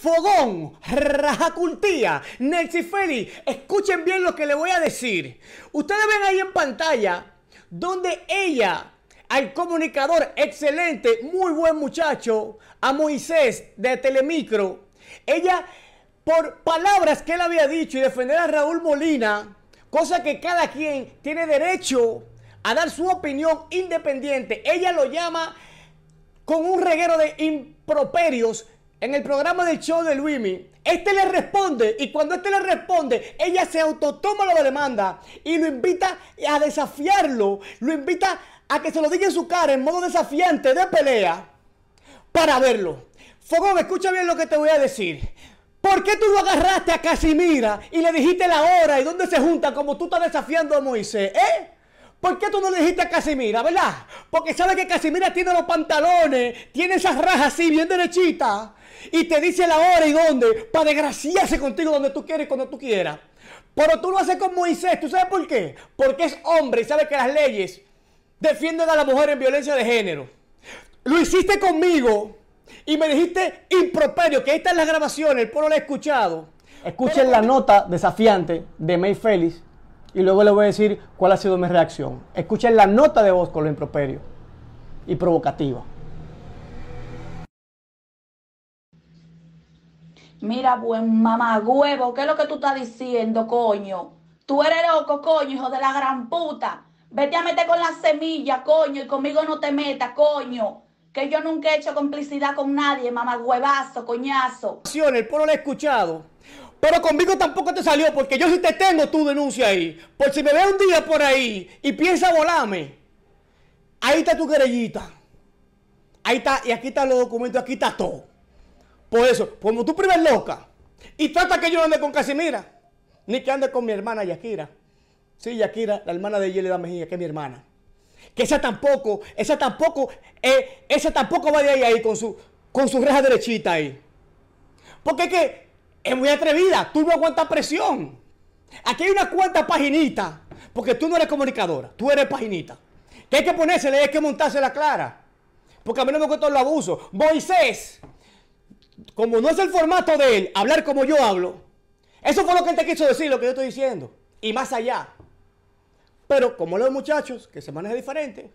Fogón, Rajacultía, Nexifeli, escuchen bien lo que le voy a decir. Ustedes ven ahí en pantalla donde ella, al comunicador excelente, muy buen muchacho, a Moisés de Telemicro, ella, por palabras que él había dicho y defender a Raúl Molina, cosa que cada quien tiene derecho a dar su opinión independiente, ella lo llama con un reguero de improperios en el programa del show de Luimi, este le responde y cuando este le responde, ella se autotoma lo le demanda y lo invita a desafiarlo, lo invita a que se lo diga en su cara en modo desafiante de pelea para verlo. Fogón, escucha bien lo que te voy a decir. ¿Por qué tú lo agarraste a Casimira y le dijiste la hora y dónde se junta como tú estás desafiando a Moisés? ¿Eh? ¿Por qué tú no le dijiste a Casimira, verdad? Porque sabe que Casimira tiene los pantalones, tiene esas rajas así, bien derechitas, y te dice la hora y dónde, para desgraciarse contigo donde tú quieras y cuando tú quieras. Pero tú lo haces con Moisés, ¿tú sabes por qué? Porque es hombre y sabe que las leyes defienden a la mujer en violencia de género. Lo hiciste conmigo y me dijiste improperio, que ahí están las grabaciones, el pueblo la ha escuchado. Escuchen la nota desafiante de May Félix y luego le voy a decir cuál ha sido mi reacción. Escuchen la nota de voz con lo improperio y provocativa. Mira, buen mamá huevo, ¿qué es lo que tú estás diciendo, coño? Tú eres loco, coño, hijo de la gran puta. Vete a meter con la semilla, coño, y conmigo no te metas, coño. Que yo nunca he hecho complicidad con nadie, mamá huevazo, coñazo. El pueblo lo ha escuchado. Pero conmigo tampoco te salió porque yo sí te tengo tu denuncia ahí. Por si me ve un día por ahí y piensa volarme, ahí está tu querellita. Ahí está, y aquí están los documentos, aquí está todo. Por eso, como tú primer loca y trata que yo ande con Casimira, ni que ande con mi hermana Yakira. Sí, Yakira, la hermana de Yelida Mejía, que es mi hermana. Que esa tampoco, esa tampoco, eh, esa tampoco va de ahí, ahí con su, con su reja derechita ahí. Porque es que es muy atrevida. Tú no aguantas presión. Aquí hay una cuanta paginita, porque tú no eres comunicadora, tú eres paginita. Que hay que Le hay que montársela clara. Porque a mí no me gustó el abuso. Moisés, como no es el formato de él, hablar como yo hablo. Eso fue lo que él te quiso decir, lo que yo estoy diciendo. Y más allá. Pero como los muchachos, que se maneja diferente,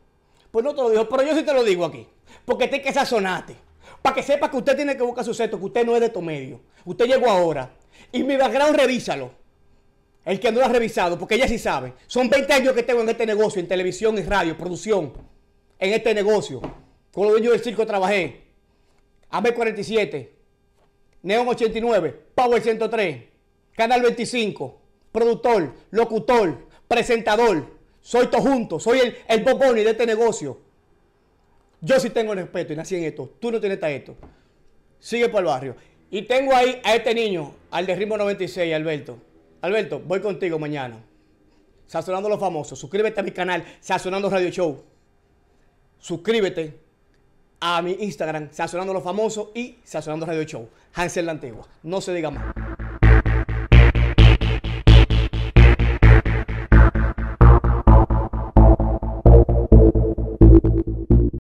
pues no te lo digo. Pero yo sí te lo digo aquí. Porque te que sazonarte. Para que sepa que usted tiene que buscar su sexto, que usted no es de tu medio. Usted llegó ahora. Y mi background, revísalo. El que no lo ha revisado, porque ella sí sabe. Son 20 años que tengo en este negocio, en televisión y radio, producción. En este negocio. Con los dueños del circo trabajé. ab 47. Neon 89. Power 103. Canal 25. Productor, locutor, presentador. Soy todo junto. Soy el, el Bonnie de este negocio. Yo sí tengo respeto y nací en esto. Tú no tienes esto. Sigue por el barrio. Y tengo ahí a este niño, al de Ritmo 96, Alberto. Alberto, voy contigo mañana. Sazonando los famosos. Suscríbete a mi canal, Sazonando Radio Show. Suscríbete a mi Instagram, Sazonando los famosos y Sazonando Radio Show. Hansel la Antigua. No se diga más.